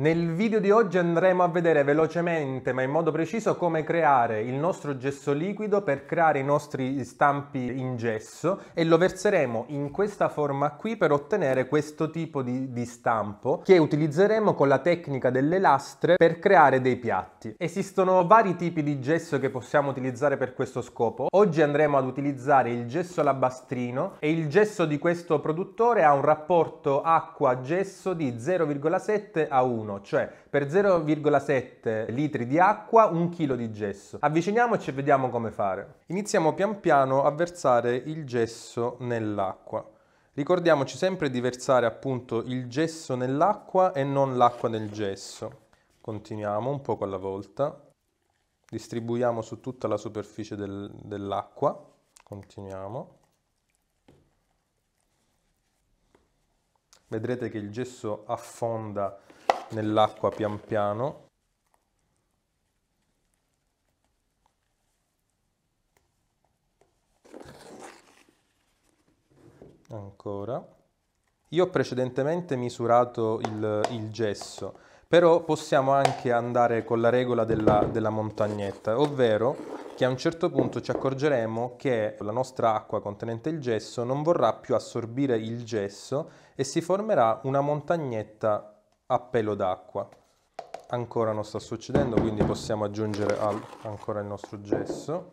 Nel video di oggi andremo a vedere velocemente ma in modo preciso come creare il nostro gesso liquido per creare i nostri stampi in gesso e lo verseremo in questa forma qui per ottenere questo tipo di, di stampo che utilizzeremo con la tecnica delle lastre per creare dei piatti. Esistono vari tipi di gesso che possiamo utilizzare per questo scopo. Oggi andremo ad utilizzare il gesso labastrino e il gesso di questo produttore ha un rapporto acqua-gesso di 0,7 a 1 1, cioè per 0,7 litri di acqua un chilo di gesso. Avviciniamoci e vediamo come fare. Iniziamo pian piano a versare il gesso nell'acqua. Ricordiamoci sempre di versare appunto il gesso nell'acqua e non l'acqua nel gesso. Continuiamo un poco alla volta. Distribuiamo su tutta la superficie del, dell'acqua. Continuiamo. Vedrete che il gesso affonda nell'acqua pian piano. Ancora. Io ho precedentemente misurato il, il gesso, però possiamo anche andare con la regola della, della montagnetta, ovvero che a un certo punto ci accorgeremo che la nostra acqua contenente il gesso non vorrà più assorbire il gesso e si formerà una montagnetta a pelo d'acqua ancora non sta succedendo quindi possiamo aggiungere al, ancora il nostro gesso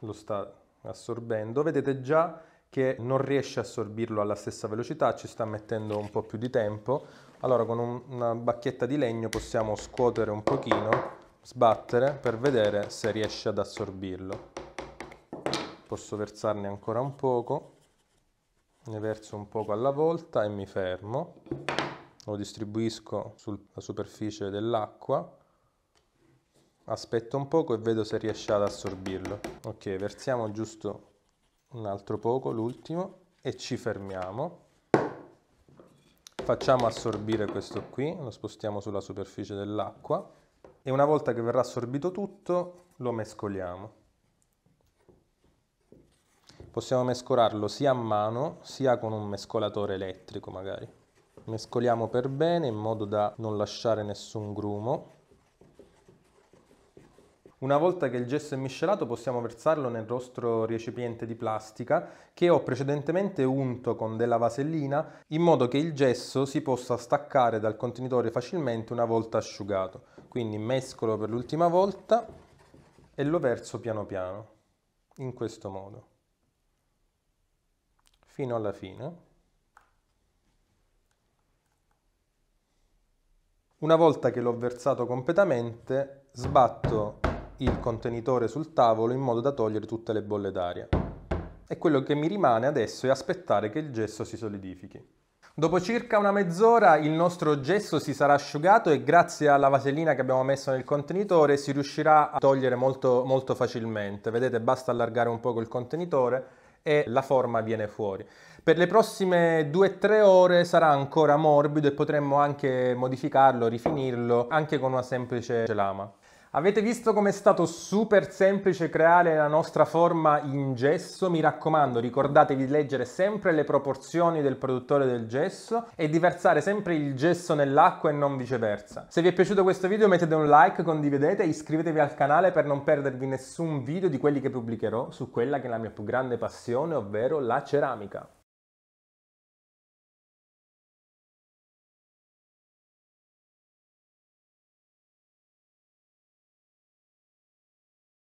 lo sta assorbendo vedete già che non riesce a assorbirlo alla stessa velocità ci sta mettendo un po' più di tempo allora con un, una bacchetta di legno possiamo scuotere un pochino sbattere per vedere se riesce ad assorbirlo. Posso versarne ancora un poco, ne verso un poco alla volta e mi fermo, lo distribuisco sulla superficie dell'acqua, aspetto un poco e vedo se riesce ad assorbirlo. Ok, versiamo giusto un altro poco, l'ultimo, e ci fermiamo. Facciamo assorbire questo qui, lo spostiamo sulla superficie dell'acqua e una volta che verrà assorbito tutto lo mescoliamo. Possiamo mescolarlo sia a mano sia con un mescolatore elettrico magari. Mescoliamo per bene in modo da non lasciare nessun grumo una volta che il gesso è miscelato possiamo versarlo nel rostro recipiente di plastica che ho precedentemente unto con della vasellina in modo che il gesso si possa staccare dal contenitore facilmente una volta asciugato. Quindi mescolo per l'ultima volta e lo verso piano piano, in questo modo, fino alla fine. Una volta che l'ho versato completamente, sbatto il contenitore sul tavolo in modo da togliere tutte le bolle d'aria. E quello che mi rimane adesso è aspettare che il gesso si solidifichi. Dopo circa una mezz'ora il nostro gesso si sarà asciugato e grazie alla vaselina che abbiamo messo nel contenitore si riuscirà a togliere molto, molto facilmente. Vedete, basta allargare un poco il contenitore e la forma viene fuori. Per le prossime 2-3 ore sarà ancora morbido e potremmo anche modificarlo, rifinirlo anche con una semplice lama. Avete visto com'è stato super semplice creare la nostra forma in gesso? Mi raccomando, ricordatevi di leggere sempre le proporzioni del produttore del gesso e di versare sempre il gesso nell'acqua e non viceversa. Se vi è piaciuto questo video mettete un like, condividete e iscrivetevi al canale per non perdervi nessun video di quelli che pubblicherò su quella che è la mia più grande passione, ovvero la ceramica.